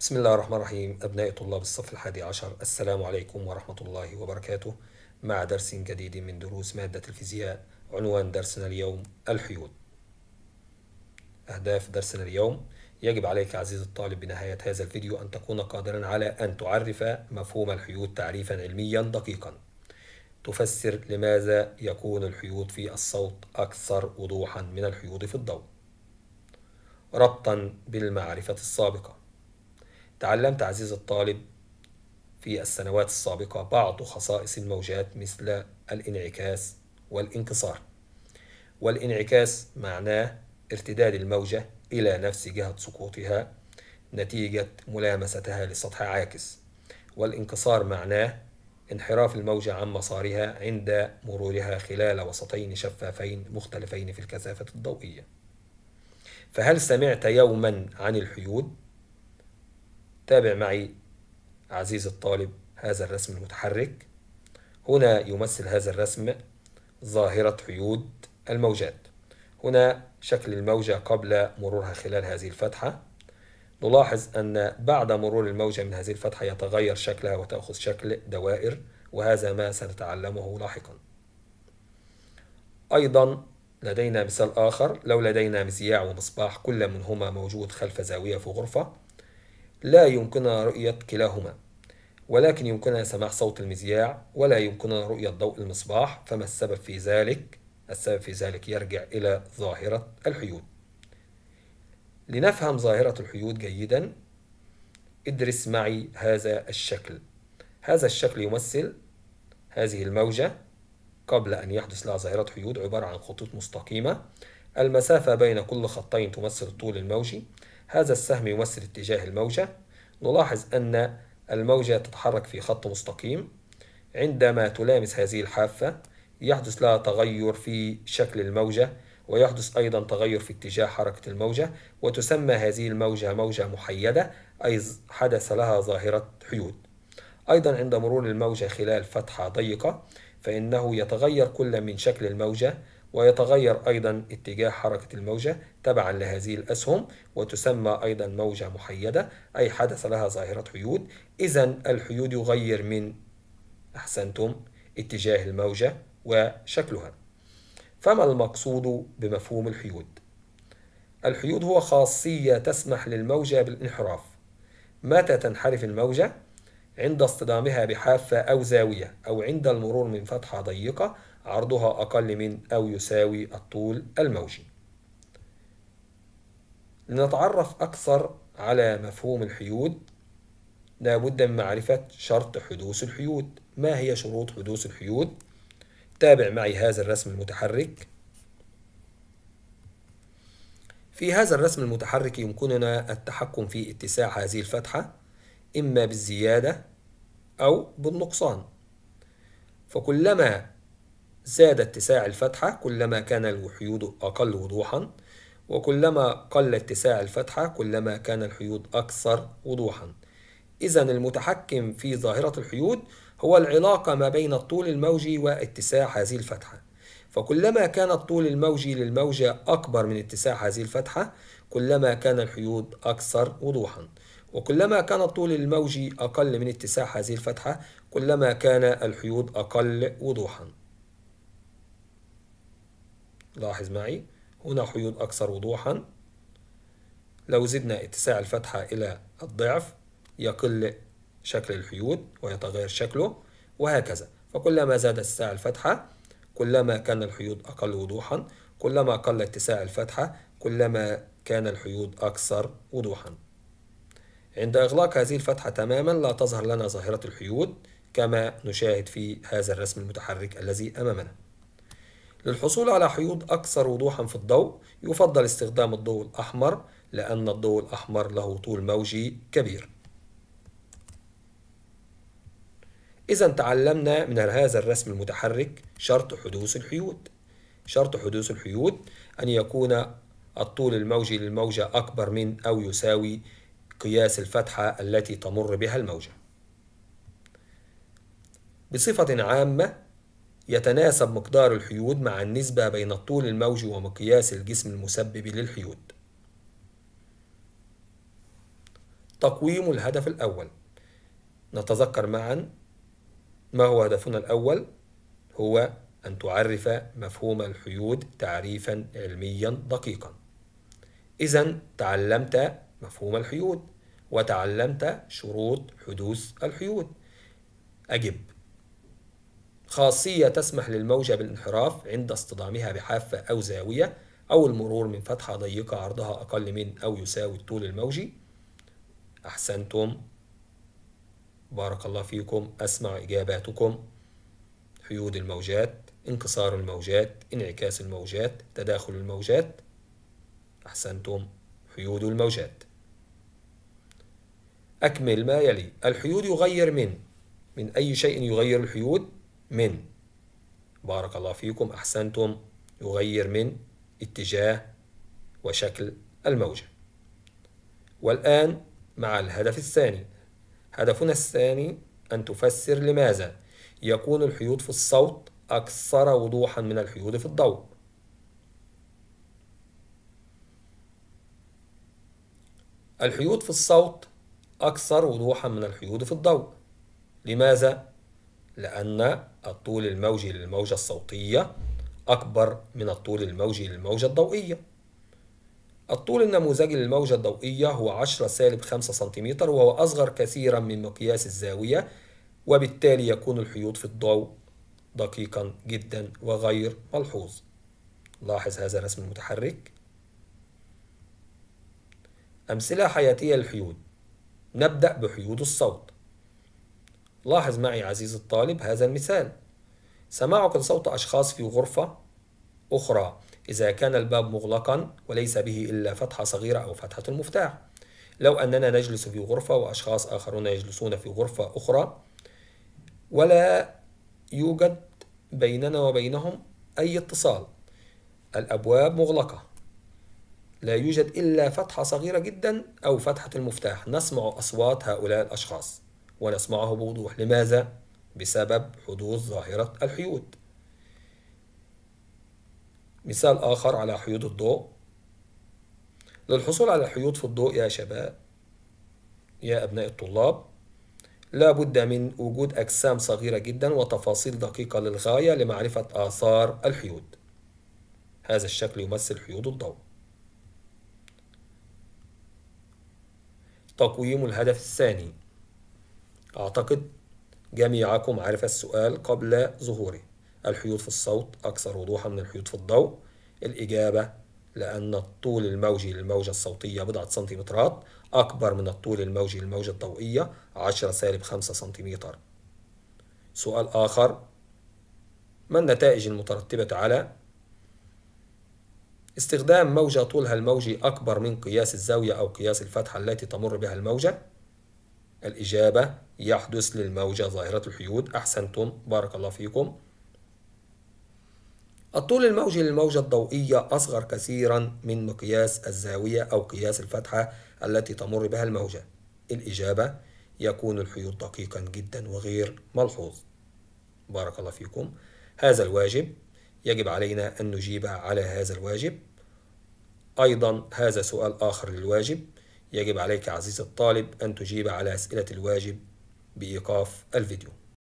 بسم الله الرحمن الرحيم أبناء طلاب الصف الحادي عشر السلام عليكم ورحمة الله وبركاته مع درس جديد من دروس مادة الفيزياء عنوان درسنا اليوم الحيود أهداف درسنا اليوم يجب عليك عزيزي الطالب بنهاية هذا الفيديو أن تكون قادرا على أن تعرف مفهوم الحيود تعريفا علميا دقيقا تفسر لماذا يكون الحيود في الصوت أكثر وضوحا من الحيود في الضوء ربطا بالمعرفة السابقة تعلمت عزيز الطالب في السنوات السابقة بعض خصائص الموجات مثل الانعكاس والانكسار والانعكاس معناه ارتداد الموجة إلى نفس جهة سقوطها نتيجة ملامستها لسطح عاكس والانكسار معناه انحراف الموجة عن مسارها عند مرورها خلال وسطين شفافين مختلفين في الكثافة الضوئية فهل سمعت يوما عن الحيود؟ تابع معي عزيز الطالب هذا الرسم المتحرك هنا يمثل هذا الرسم ظاهرة حيود الموجات هنا شكل الموجة قبل مرورها خلال هذه الفتحة نلاحظ أن بعد مرور الموجة من هذه الفتحة يتغير شكلها وتأخذ شكل دوائر وهذا ما سنتعلمه لاحقا أيضا لدينا مثال آخر لو لدينا مزياع ومصباح كل منهما موجود خلف زاوية في غرفة لا يمكننا رؤية كلاهما ولكن يمكننا سماع صوت المذياع ولا يمكننا رؤية ضوء المصباح فما السبب في ذلك؟ السبب في ذلك يرجع إلى ظاهرة الحيود لنفهم ظاهرة الحيود جيدا ادرس معي هذا الشكل هذا الشكل يمثل هذه الموجة قبل أن يحدث لها ظاهرة حيود عبارة عن خطوط مستقيمة المسافة بين كل خطين تمثل الطول الموجي هذا السهم يمثل اتجاه الموجة نلاحظ أن الموجة تتحرك في خط مستقيم عندما تلامس هذه الحافة يحدث لها تغير في شكل الموجة ويحدث أيضا تغير في اتجاه حركة الموجة وتسمى هذه الموجة موجة محيدة أي حدث لها ظاهرة حيود أيضا عند مرور الموجة خلال فتحة ضيقة فإنه يتغير كل من شكل الموجة ويتغير أيضا اتجاه حركة الموجة تبعا لهذه الأسهم وتسمى أيضا موجة محيدة أي حدث لها ظاهرة حيود إذا الحيود يغير من أحسنتم اتجاه الموجة وشكلها فما المقصود بمفهوم الحيود؟ الحيود هو خاصية تسمح للموجة بالانحراف متى تنحرف الموجة؟ عند اصطدامها بحافة أو زاوية أو عند المرور من فتحة ضيقة عرضها أقل من أو يساوي الطول الموجي لنتعرف أكثر على مفهوم الحيود لابد من معرفة شرط حدوث الحيود ما هي شروط حدوث الحيود تابع معي هذا الرسم المتحرك في هذا الرسم المتحرك يمكننا التحكم في اتساع هذه الفتحة إما بالزيادة أو بالنقصان فكلما زاد اتساع الفتحة كلما كان الحيود أقل وضوحا وكلما قل اتساع الفتحة كلما كان الحيود أكثر وضوحا إذا المتحكم في ظاهرة الحيود هو العلاقة ما بين الطول الموجي واتساع هذه الفتحة فكلما كان الطول الموجي للموجة أكبر من اتساع هذه الفتحة كلما كان الحيود أكثر وضوحا وكلما كان الطول الموجي أقل من اتساع هذه الفتحة كلما كان الحيود أقل وضوحا لاحظ معي هنا حيود أكثر وضوحا لو زدنا اتساع الفتحة إلى الضعف يقل شكل الحيود ويتغير شكله وهكذا فكلما زاد اتساع الفتحة كلما كان الحيود أقل وضوحا كلما قل اتساع الفتحة كلما كان الحيود أكثر وضوحا عند إغلاق هذه الفتحة تماما لا تظهر لنا ظاهرة الحيود كما نشاهد في هذا الرسم المتحرك الذي أمامنا للحصول على حيود أكثر وضوحا في الضوء يفضل استخدام الضوء الأحمر لأن الضوء الأحمر له طول موجي كبير إذا تعلمنا من هذا الرسم المتحرك شرط حدوث الحيود شرط حدوث الحيود أن يكون الطول الموجي للموجة أكبر من أو يساوي قياس الفتحة التي تمر بها الموجة بصفة عامة يتناسب مقدار الحيود مع النسبة بين الطول الموجي ومقياس الجسم المسبب للحيود تقويم الهدف الأول نتذكر معا ما هو هدفنا الأول هو أن تعرف مفهوم الحيود تعريفا علميا دقيقا إذا تعلمت مفهوم الحيود وتعلمت شروط حدوث الحيود أجب خاصية تسمح للموجة بالانحراف عند اصطدامها بحافة أو زاوية أو المرور من فتحة ضيقة عرضها أقل من أو يساوي الطول الموجي أحسنتم بارك الله فيكم أسمع إجاباتكم حيود الموجات انكسار الموجات انعكاس الموجات تداخل الموجات أحسنتم حيود الموجات أكمل ما يلي الحيود يغير من من أي شيء يغير الحيود من بارك الله فيكم أحسنتم يغير من اتجاه وشكل الموجة والآن مع الهدف الثاني هدفنا الثاني أن تفسر لماذا يكون الحيود في الصوت أكثر وضوحا من الحيود في الضوء الحيود في الصوت أكثر وضوحا من الحيود في الضوء لماذا؟ لأن الطول الموجي للموجة الصوتية أكبر من الطول الموجي للموجة الضوئية الطول النموذجي للموجة الضوئية هو 10 سالب 5 سنتيمتر وهو أصغر كثيرا من مقياس الزاوية وبالتالي يكون الحيوط في الضوء دقيقا جدا وغير ملحوظ لاحظ هذا الرسم المتحرك أمثلة حياتية للحيود نبدأ بحيود الصوت لاحظ معي عزيزي الطالب هذا المثال سماعك صوت أشخاص في غرفة أخرى إذا كان الباب مغلقا وليس به إلا فتحة صغيرة أو فتحة المفتاح لو أننا نجلس في غرفة وأشخاص آخرون يجلسون في غرفة أخرى ولا يوجد بيننا وبينهم أي اتصال الأبواب مغلقة لا يوجد إلا فتحة صغيرة جدا أو فتحة المفتاح نسمع أصوات هؤلاء الأشخاص ونسمعه بوضوح لماذا؟ بسبب حدوث ظاهرة الحيود مثال آخر على حيود الضوء للحصول على الحيود في الضوء يا شباب يا أبناء الطلاب لا بد من وجود أجسام صغيرة جدا وتفاصيل دقيقة للغاية لمعرفة آثار الحيود هذا الشكل يمثل حيود الضوء تقويم الهدف الثاني أعتقد جميعكم عرف السؤال قبل ظهوره الحيوط في الصوت أكثر وضوحا من الحيوط في الضوء الإجابة لأن الطول الموجي للموجة الصوتية بضعة سنتيمترات أكبر من الطول الموجي للموجة الضوئية 10 سالب 5 سنتيمتر سؤال آخر ما النتائج المترتبة على استخدام موجة طولها الموجي أكبر من قياس الزاوية أو قياس الفتحة التي تمر بها الموجة الإجابة يحدث للموجة ظاهرة الحيود أحسنتم بارك الله فيكم الطول الموجي للموجة الضوئية أصغر كثيرا من مقياس الزاوية أو قياس الفتحة التي تمر بها الموجة الإجابة يكون الحيود دقيقا جدا وغير ملحوظ بارك الله فيكم هذا الواجب يجب علينا أن نجيب على هذا الواجب أيضا هذا سؤال آخر للواجب يجب عليك عزيزي الطالب أن تجيب على أسئلة الواجب بايقاف الفيديو